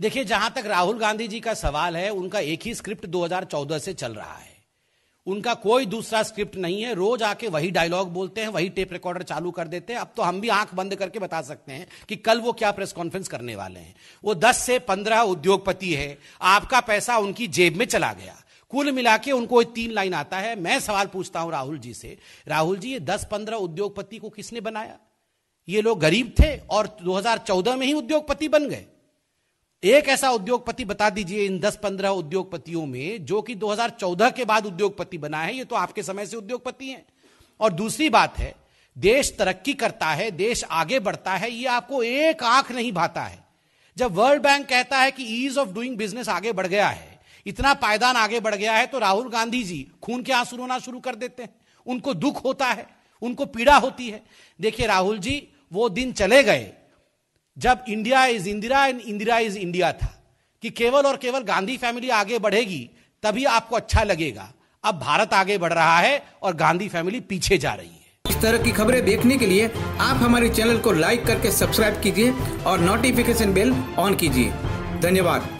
देखिए जहां तक राहुल गांधी जी का सवाल है उनका एक ही स्क्रिप्ट 2014 से चल रहा है उनका कोई दूसरा स्क्रिप्ट नहीं है रोज आके वही डायलॉग बोलते हैं वही टेप रिकॉर्डर चालू कर देते हैं अब तो हम भी आंख बंद करके बता सकते हैं कि कल वो क्या प्रेस कॉन्फ्रेंस करने वाले हैं वो 10 से 15 उद्योगपति है आपका पैसा उनकी जेब में चला गया कुल मिला के उनको तीन लाइन आता है मैं सवाल पूछता हूं राहुल जी से राहुल जी ये दस पंद्रह उद्योगपति को किसने बनाया ये लोग गरीब थे और 2014 में ही उद्योगपति बन गए एक ऐसा उद्योगपति बता दीजिए इन 10-15 उद्योगपतियों में जो कि 2014 के बाद उद्योगपति बना है ये तो आपके समय से उद्योगपति हैं और दूसरी बात है देश तरक्की करता है देश आगे बढ़ता है ये आपको एक आंख नहीं भाता है जब वर्ल्ड बैंक कहता है कि ईज ऑफ डूइंग बिजनेस आगे बढ़ गया है इतना पायदान आगे बढ़ गया है तो राहुल गांधी जी खून के आंसू रोना शुरू कर देते हैं उनको दुख होता है उनको पीड़ा होती है देखिए राहुल जी वो दिन चले गए जब India is Indira and Indira is India था कि केवल और केवल गांधी फैमिली आगे बढ़ेगी तभी आपको अच्छा लगेगा अब भारत आगे बढ़ रहा है और गांधी फैमिली पीछे जा रही है इस तरह की खबरें देखने के लिए आप हमारे चैनल को लाइक करके सब्सक्राइब कीजिए और नोटिफिकेशन बेल ऑन कीजिए धन्यवाद